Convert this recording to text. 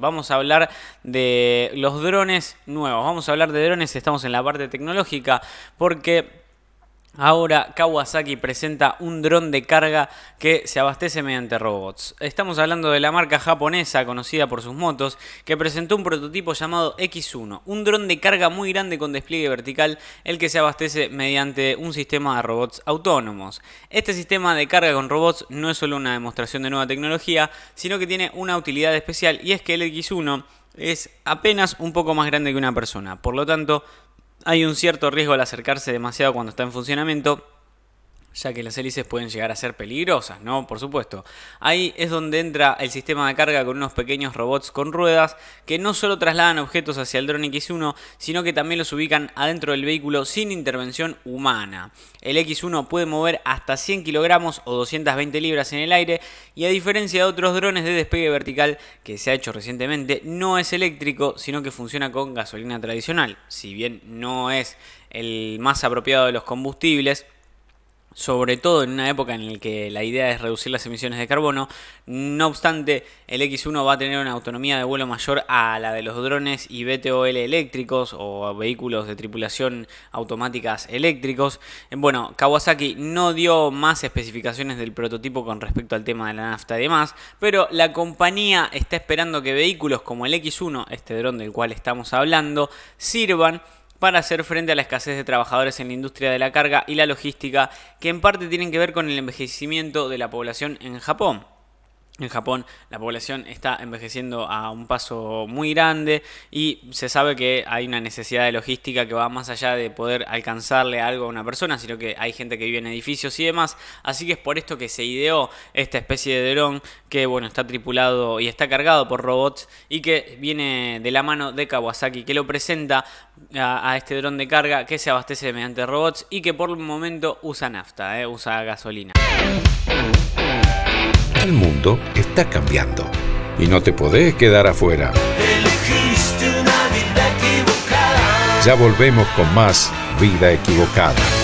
Vamos a hablar de los drones nuevos, vamos a hablar de drones, estamos en la parte tecnológica, porque Ahora Kawasaki presenta un dron de carga que se abastece mediante robots. Estamos hablando de la marca japonesa conocida por sus motos que presentó un prototipo llamado X1, un dron de carga muy grande con despliegue vertical, el que se abastece mediante un sistema de robots autónomos. Este sistema de carga con robots no es solo una demostración de nueva tecnología, sino que tiene una utilidad especial y es que el X1 es apenas un poco más grande que una persona, por lo tanto hay un cierto riesgo al acercarse demasiado cuando está en funcionamiento, ya que las hélices pueden llegar a ser peligrosas, ¿no? Por supuesto. Ahí es donde entra el sistema de carga con unos pequeños robots con ruedas que no solo trasladan objetos hacia el dron X1, sino que también los ubican adentro del vehículo sin intervención humana. El X1 puede mover hasta 100 kilogramos o 220 libras en el aire y a diferencia de otros drones de despegue vertical que se ha hecho recientemente, no es eléctrico, sino que funciona con gasolina tradicional. Si bien no es el más apropiado de los combustibles, sobre todo en una época en la que la idea es reducir las emisiones de carbono. No obstante, el X1 va a tener una autonomía de vuelo mayor a la de los drones y BTOL eléctricos o vehículos de tripulación automáticas eléctricos. Eh, bueno, Kawasaki no dio más especificaciones del prototipo con respecto al tema de la nafta y demás, pero la compañía está esperando que vehículos como el X1, este dron del cual estamos hablando, sirvan para hacer frente a la escasez de trabajadores en la industria de la carga y la logística que en parte tienen que ver con el envejecimiento de la población en Japón. En Japón la población está envejeciendo a un paso muy grande y se sabe que hay una necesidad de logística que va más allá de poder alcanzarle algo a una persona, sino que hay gente que vive en edificios y demás. Así que es por esto que se ideó esta especie de dron que bueno, está tripulado y está cargado por robots y que viene de la mano de Kawasaki, que lo presenta a, este dron de carga que se abastece mediante robots y que por el momento usa nafta, eh, usa gasolina. El mundo está cambiando y no te podés quedar afuera. Ya volvemos con más Vida Equivocada.